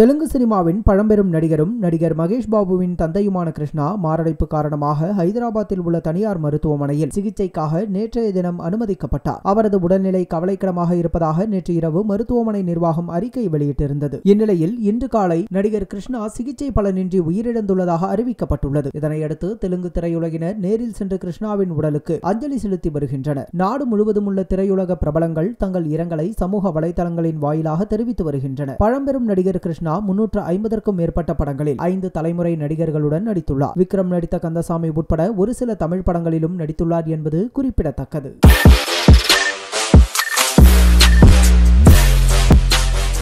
தெலுங்கு சினிமாவின் பழம்பெரும் நடிகரும் நடிகர் மகேஷ் பாபுவின் தந்தையுமான கிருஷ்ணா மாரடைப்பு காரணமாக ஹைதராபாத்தில் உள்ள தனியார் மருத்துவமனையில் சிகிச்சைக்காக நேற்றைய தினம் அனுமதிக்கப்பட்டார் அவரது உடல்நிலை கவலைக்கிடமாக இருப்பதாக நேற்று இரவு மருத்துவமனை நிர்வாகம் அறிக்கை வெளியிட்டிருந்தது இந்நிலையில் இன்று காலை நடிகர் கிருஷ்ணா சிகிச்சை பலனின்றி உயிரிழந்துள்ளதாக அறிவிக்கப்பட்டுள்ளது இதனையடுத்து தெலுங்கு திரையுலகினர் நேரில் சென்று கிருஷ்ணாவின் உடலுக்கு அஞ்சலி செலுத்தி வருகின்றனர் நாடு முழுவதும் உள்ள திரையுலக பிரபலங்கள் தங்கள் இரங்கலை சமூக வலைதளங்களின் வாயிலாக தெரிவித்து வருகின்றனர் பழம்பெரும் நடிகர் கிருஷ்ணா சின்ஹா முன்னூற்று ஐம்பதற்கும் மேற்பட்ட படங்களில் ஐந்து தலைமுறை நடிகர்களுடன் நடித்துள்ளார் விக்ரம் நடித்த கந்தசாமி உட்பட ஒரு சில தமிழ் படங்களிலும் நடித்துள்ளார் என்பது குறிப்பிடத்தக்கது